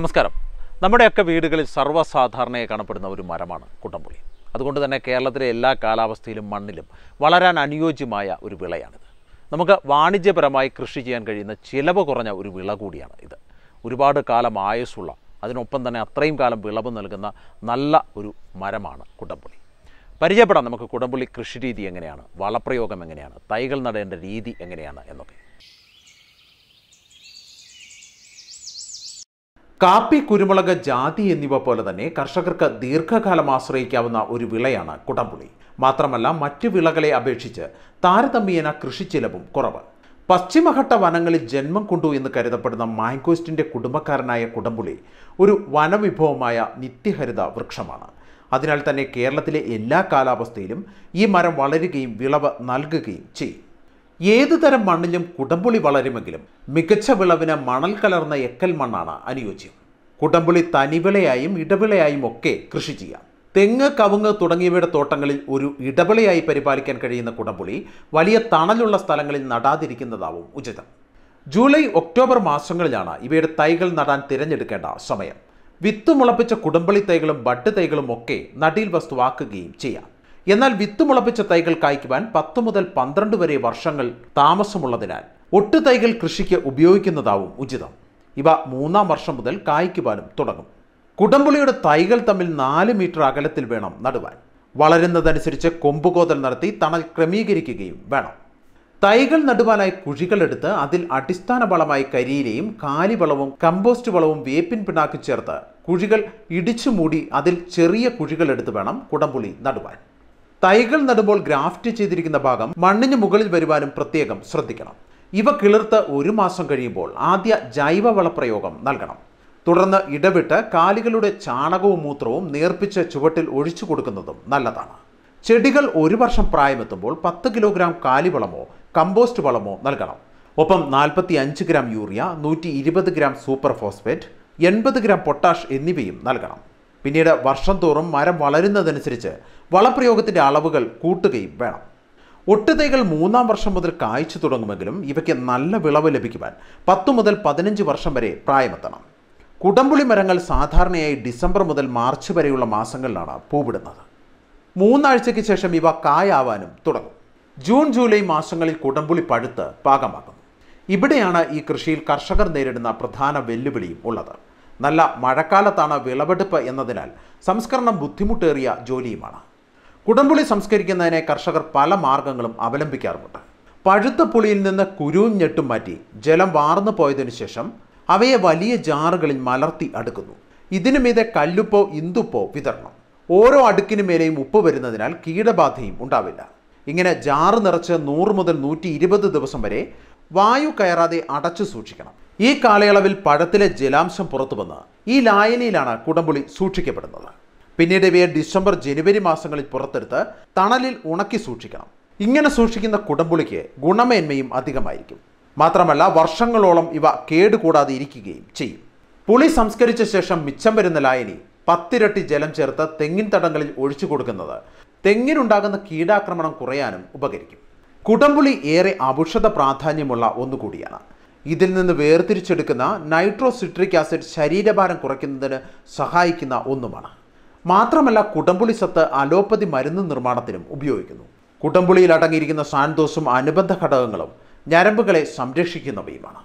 നമസ്കാരം നമ്മുടെയൊക്കെ വീടുകളിൽ സർവ്വസാധാരണയായി കാണപ്പെടുന്ന ഒരു മരമാണ് കുട്ടമ്പുളി അതുകൊണ്ട് തന്നെ കേരളത്തിലെ എല്ലാ കാലാവസ്ഥയിലും മണ്ണിലും വളരാൻ അനുയോജ്യമായ ഒരു വിളയാണിത് നമുക്ക് വാണിജ്യപരമായി കൃഷി ചെയ്യാൻ കഴിയുന്ന ചിലവ് കുറഞ്ഞ ഒരു വിള കൂടിയാണ് ഇത് ഒരുപാട് കാലം ആയുസ്സുള്ള അതിനൊപ്പം തന്നെ അത്രയും കാലം വിളവ് നൽകുന്ന നല്ല ഒരു മരമാണ് കുട്ടമ്പുളി പരിചയപ്പെടാം നമുക്ക് കുടംപുള്ളി കൃഷി രീതി എങ്ങനെയാണ് വളപ്രയോഗം എങ്ങനെയാണ് തൈകൾ നടേണ്ട രീതി എങ്ങനെയാണ് എന്നൊക്കെ കാപ്പി കുരുമുളക് ജാതി എന്നിവ പോലെ തന്നെ കർഷകർക്ക് ദീർഘകാലം ആശ്രയിക്കാവുന്ന ഒരു വിളയാണ് കുടംപുളി മാത്രമല്ല മറ്റ് വിളകളെ അപേക്ഷിച്ച് താരതമ്യേന കൃഷിച്ചിലവും കുറവ് പശ്ചിമഘട്ട വനങ്ങളിൽ ജന്മം കൊണ്ടു എന്ന് കരുതപ്പെടുന്ന മാങ്കോസ്റ്റിന്റെ കുടുംബക്കാരനായ കുടംപുളി ഒരു വനവിഭവമായ നിത്യഹരിത വൃക്ഷമാണ് അതിനാൽ തന്നെ കേരളത്തിലെ എല്ലാ കാലാവസ്ഥയിലും ഈ മരം വളരുകയും വിളവ് നൽകുകയും ചെയ്യും ഏതു തരം മണ്ണിലും കുടംപുളി വളരുമെങ്കിലും മികച്ച വിളവിന് മണൽ കലർന്ന എക്കൽ മണ്ണാണ് അനുയോജ്യം കുടംപുളി തനിവിളയായും ഇടവിളയായും ഒക്കെ കൃഷി ചെയ്യാം തെങ്ങ് കവുങ്ങ് തുടങ്ങിയവയുടെ തോട്ടങ്ങളിൽ ഒരു ഇടവിളയായി പരിപാലിക്കാൻ കഴിയുന്ന കുടംപുളി വലിയ തണലുള്ള സ്ഥലങ്ങളിൽ നടാതിരിക്കുന്നതാവും ഉചിതം ജൂലൈ ഒക്ടോബർ മാസങ്ങളിലാണ് ഇവയുടെ തൈകൾ നടാൻ തിരഞ്ഞെടുക്കേണ്ട സമയം വിത്ത് മുളപ്പിച്ച കുടമ്പളി തൈകളും ബഡ് തൈകളും ഒക്കെ നടീൽ വസ്തുവാക്കുകയും ചെയ്യാം എന്നാൽ വിത്ത് മുളപ്പിച്ച തൈകൾ കായ്ക്കുവാൻ പത്ത് മുതൽ പന്ത്രണ്ട് വരെ വർഷങ്ങൾ താമസമുള്ളതിനാൽ ഒട്ടുതൈകൾ കൃഷിക്ക് ഉപയോഗിക്കുന്നതാവും ഉചിതം ഇവ മൂന്നാം വർഷം മുതൽ കായ്ക്കുവാനും തുടങ്ങും കുടംപുളിയുടെ തൈകൾ തമ്മിൽ നാല് മീറ്റർ അകലത്തിൽ വേണം നടുവാൻ വളരുന്നതനുസരിച്ച് കൊമ്പുകോതൽ നടത്തി തണൽ ക്രമീകരിക്കുകയും വേണം തൈകൾ നടുവാനായി കുഴികളെടുത്ത് അതിൽ അടിസ്ഥാന വളമായി കരിയിലയും കാലിവളവും കമ്പോസ്റ്റ് വളവും വേപ്പിൻ പിണാക്കി ചേർത്ത് കുഴികൾ ഇടിച്ചു മൂടി അതിൽ ചെറിയ കുഴികളെടുത്ത് വേണം കുടംപുളി നടുവാൻ തൈകൾ നടുമ്പോൾ ഗ്രാഫ്റ്റ് ചെയ്തിരിക്കുന്ന ഭാഗം മണ്ണിന് മുകളിൽ വരുവാനും പ്രത്യേകം ശ്രദ്ധിക്കണം ഇവ കിളിർത്ത് ഒരു മാസം കഴിയുമ്പോൾ ആദ്യ ജൈവ വളപ്രയോഗം നൽകണം തുടർന്ന് ഇടവിട്ട് കാലികളുടെ ചാണകവും മൂത്രവും നേർപ്പിച്ച് ചുവട്ടിൽ ഒഴിച്ചു കൊടുക്കുന്നതും നല്ലതാണ് ചെടികൾ ഒരു വർഷം പ്രായമെത്തുമ്പോൾ പത്ത് കിലോഗ്രാം കാലിവളമോ കമ്പോസ്റ്റ് വളമോ നൽകണം ഒപ്പം നാൽപ്പത്തി അഞ്ച് ഗ്രാം യൂറിയ നൂറ്റി ഇരുപത് ഗ്രാം സൂപ്പർ ഫോസ്ഫേറ്റ് എൺപത് ഗ്രാം പൊട്ടാഷ് എന്നിവയും നൽകണം പിന്നീട് വർഷം തോറും മരം വളരുന്നതനുസരിച്ച് വളപ്രയോഗത്തിൻ്റെ അളവുകൾ കൂട്ടുകയും വേണം ഒട്ടുതൈകൾ മൂന്നാം വർഷം മുതൽ കായ്ച്ചു തുടങ്ങുമെങ്കിലും ഇവയ്ക്ക് നല്ല വിളവ് ലഭിക്കുവാൻ പത്ത് മുതൽ പതിനഞ്ച് വർഷം വരെ പ്രായമെത്തണം കുടംപുളി മരങ്ങൾ സാധാരണയായി ഡിസംബർ മുതൽ മാർച്ച് വരെയുള്ള മാസങ്ങളിലാണ് പൂവിടുന്നത് മൂന്നാഴ്ചയ്ക്ക് ശേഷം ഇവ കായാവാനും തുടങ്ങും ജൂൺ ജൂലൈ മാസങ്ങളിൽ കുടംപുളി പഴുത്ത് പാകമാകും ഇവിടെയാണ് ഈ കൃഷിയിൽ കർഷകർ നേരിടുന്ന പ്രധാന വെല്ലുവിളിയും ഉള്ളത് നല്ല മഴക്കാലത്താണ് വിളവെടുപ്പ് എന്നതിനാൽ സംസ്കരണം ബുദ്ധിമുട്ടേറിയ ജോലിയുമാണ് കുടംപുളി സംസ്കരിക്കുന്നതിനെ കർഷകർ പല മാർഗങ്ങളും അവലംബിക്കാറുമുണ്ട് പഴുത്ത പുളിയിൽ നിന്ന് കുരുവും ഞെട്ടും മാറ്റി ജലം വാർന്നു പോയതിനു ശേഷം അവയെ വലിയ ജാറുകളിൽ മലർത്തി അടുക്കുന്നു ഇതിനു മീതെ കല്ലുപ്പോ ഇന്തുപ്പോ വിതരണം ഓരോ അടുക്കിനു മേലെയും ഉപ്പ് വരുന്നതിനാൽ കീടബാധയും ഉണ്ടാവില്ല ഇങ്ങനെ ജാറ് നിറച്ച് നൂറ് മുതൽ നൂറ്റി ദിവസം വരെ വായു കയറാതെ അടച്ചു സൂക്ഷിക്കണം ഈ കാലയളവിൽ പഴത്തിലെ ജലാംശം പുറത്തു വന്ന് ഈ ലായനിയിലാണ് കുടംപുളി സൂക്ഷിക്കപ്പെടുന്നത് പിന്നീട് ഇവയെ ഡിസംബർ ജനുവരി മാസങ്ങളിൽ പുറത്തെടുത്ത് തണലിൽ ഉണക്കി സൂക്ഷിക്കണം ഇങ്ങനെ സൂക്ഷിക്കുന്ന കുടംപുളിക്ക് ഗുണമേന്മയും അധികമായിരിക്കും മാത്രമല്ല വർഷങ്ങളോളം ഇവ കേടുകൂടാതെ ഇരിക്കുകയും ചെയ്യും പുളി സംസ്കരിച്ച ശേഷം മിച്ചം വരുന്ന ലായനി പത്തിരട്ടി ജലം ചേർത്ത് തെങ്ങിൻ തടങ്ങളിൽ ഒഴിച്ചു കൊടുക്കുന്നത് തെങ്ങിനുണ്ടാകുന്ന കീടാക്രമണം കുറയാനും ഉപകരിക്കും കുടംപുളി ഏറെ ഔഷധ പ്രാധാന്യമുള്ള ഒന്നുകൂടിയാണ് ഇതിൽ നിന്ന് വേർതിരിച്ചെടുക്കുന്ന നൈട്രോസിട്രിക് ആസിഡ് ശരീരഭാരം കുറയ്ക്കുന്നതിന് സഹായിക്കുന്ന ഒന്നുമാണ് മാത്രമല്ല കുടംപുളി സത്ത് അലോപ്പതി മരുന്ന് നിർമ്മാണത്തിനും ഉപയോഗിക്കുന്നു കുടംപുളിയിൽ അടങ്ങിയിരിക്കുന്ന സാൻതോസും അനുബന്ധ ഘടകങ്ങളും ഞരമ്പുകളെ സംരക്ഷിക്കുന്നവയുമാണ്